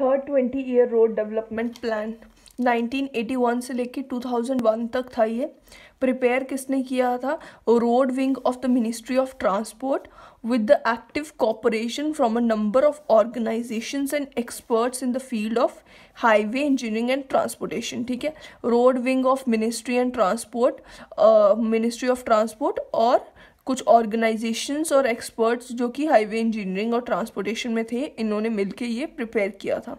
third twenty year road development plan 1981 से लेकर 2001 तक था ये प्रिपेयर किसने किया था road wing of the ministry of transport with the active cooperation from a number of organisations and experts in the field of highway engineering and transportation ठीक है road wing of ministry and transport ministry of transport और कुछ organisations और experts जो कि highway engineering और transportation में थे इन्होंने मिलकर ये प्रिपेयर किया था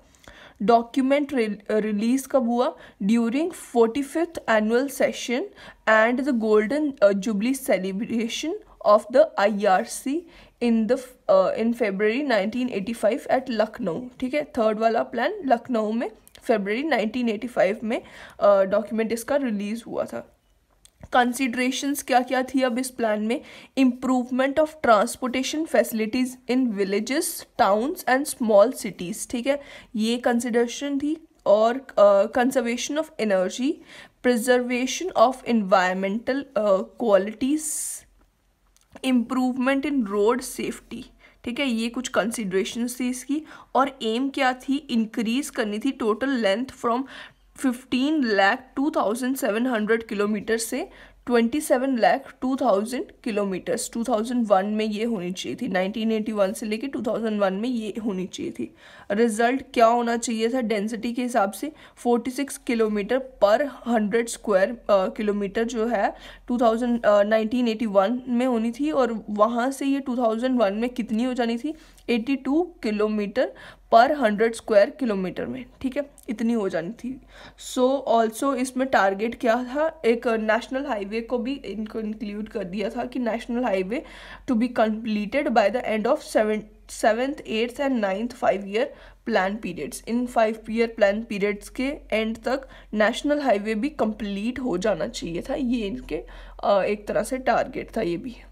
डॉक्यूमेंट रिलीज कब हुआ during forty fifth annual session and the golden jubilee celebration of the I R C in the in February 1985 at Lucknow ठीक है थर्ड वाला प्लान लखनऊ में फेबररी 1985 में डॉक्यूमेंट uh, इसका रिलीज़ हुआ था कंसिड्रेशंस क्या क्या थी अब इस प्लान में improvement of transportation facilities in villages towns and small cities ठीक है ये कंसिडरेशन थी और conservation of energy preservation of environmental qualities improvement in road safety ठीक है ये कुछ कंसिड्रेशन थी इसकी और एम क्या थी इंक्रीज करनी थी total length from fifteen lakh two thousand seven hundred kilometre से twenty seven lakh two thousand kilometres two thousand one में ये होनी चाहिए थी नाइनटीन एटी वन से लेकर टू थाउजेंड वन में ये होनी चाहिए थी रिजल्ट क्या होना चाहिए था डेंसिटी के हिसाब से फोर्टी सिक्स किलोमीटर पर हंड्रेड स्क्वायर किलोमीटर जो है two thousand nineteen eighty one में होनी थी और वहाँ से ये टू थाउजेंड वन में कितनी हो जानी थी एटी टू किलोमीटर पर हंड्रेड स्क्वायर किलोमीटर में ठीक है इतनी हो जानी थी सो so, ऑल्सो इसमें टारगेट क्या था एक नेशनल हाईवे हाईवे को भी इंक्लूड कर दिया था कि national highway to be completed by the end of seven seventh eighth and ninth five year plan periods in five year plan periods के एंड तक नेशनल हाईवे भी कंप्लीट हो जाना चाहिए था ये इनके एक तरह से टारगेट था ये भी